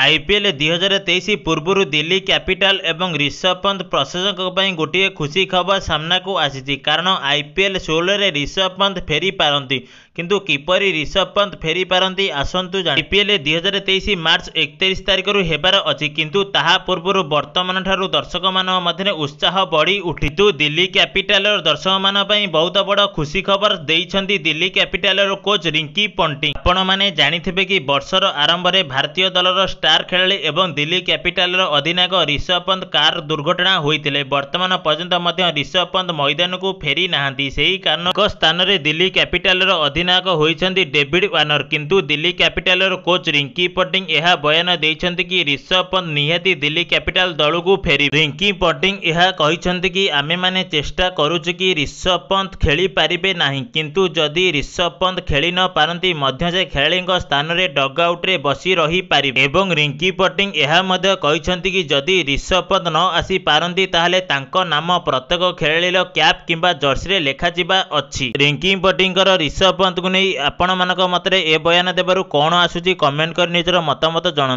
IPL 2023 हजार तेइस पूर्व दिल्ली क्यापिटाल ऋषभ पन्त प्रशंसकै गोट खुसी खबर सामना आसिन्छ कन आइपिएल षो ऋषभ पन्त फेरी पारु किपरि ऋषभ पन्त फेरी पार आसन्तु आइपिएल दुई हजार तेइस मर्च एकतिस तारिखु हवारु ता पूर्व वर्तमान ठु दर्शक मध्ये उत्साह बढि उठिछु दिल्ली क्यापिटाल दर्शक मैले बहुत बड खुसी खबर दिन्छ दिल्ली क्यापिटाल कोच रिङ्कि पन्टिङ आपिथे कि वर्ष र आरम्भले भारतीय दल र ଷ୍ଟାର ଖେଳାଳି ଏବଂ ଦିଲ୍ଲୀ କ୍ୟାପିଟାଲର ଅଧିନାୟକ ରିଷଭ ପନ୍ତ କାର ଦୁର୍ଘଟଣା ହୋଇଥିଲେ ବର୍ତ୍ତମାନ ପର୍ଯ୍ୟନ୍ତ ମଧ୍ୟ ରିଷଭ ପନ୍ଥ ମୈଦାନକୁ ଫେରି ନାହାନ୍ତି ସେହି କାରଣଙ୍କ ସ୍ଥାନରେ ଦିଲ୍ଲୀ କ୍ୟାପିଟାଲର ଅଧିନାୟକ ହୋଇଛନ୍ତି ଡେଭିଡ୍ ୱାର୍ଣ୍ଣର କିନ୍ତୁ ଦିଲ୍ଲୀ କ୍ୟାପିଟାଲର କୋଚ୍ ରିଙ୍କି ପଟିଂ ଏହା ବୟାନ ଦେଇଛନ୍ତି କି ରିଷଭ ପନ୍ତ ନିହାତି ଦିଲ୍ଲୀ କ୍ୟାପିଟାଲ ଦଳକୁ ଫେରିବେ ରିଙ୍କି ପଟିଂ ଏହା କହିଛନ୍ତି କି ଆମେମାନେ ଚେଷ୍ଟା କରୁଛୁ କି ରିଷଭ ପନ୍ତ ଖେଳିପାରିବେ ନାହିଁ କିନ୍ତୁ ଯଦି ରିଷଭ ପନ୍ଥ ଖେଳି ନ ପାରନ୍ତି ମଧ୍ୟ ସେ ଖେଳାଳିଙ୍କ ସ୍ଥାନରେ ଡଗ୍ ଆଉଟ୍ରେ ବସି ରହିପାରିବେ ଏବଂ ରିଙ୍କି ପଟିଂ ଏହା ମଧ୍ୟ କହିଛନ୍ତି କି ଯଦି ରିଷଭ ପନ୍ତ ନ ଆସିପାରନ୍ତି ତାହେଲେ ତାଙ୍କ ନାମ ପ୍ରତ୍ୟେକ ଖେଳାଳିର କ୍ୟାପ୍ କିମ୍ବା ଜର୍ସିରେ ଲେଖାଯିବା ଅଛି ରିଙ୍କି ପଟିଙ୍କର ରିଷଭ ପନ୍ତକୁ ନେଇ ଆପଣମାନଙ୍କ ମତରେ ଏ ବୟାନ ଦେବାରୁ କ'ଣ ଆସୁଛି କମେଣ୍ଟ କରି ନିଜର ମତାମତ ଜଣାନ୍ତୁ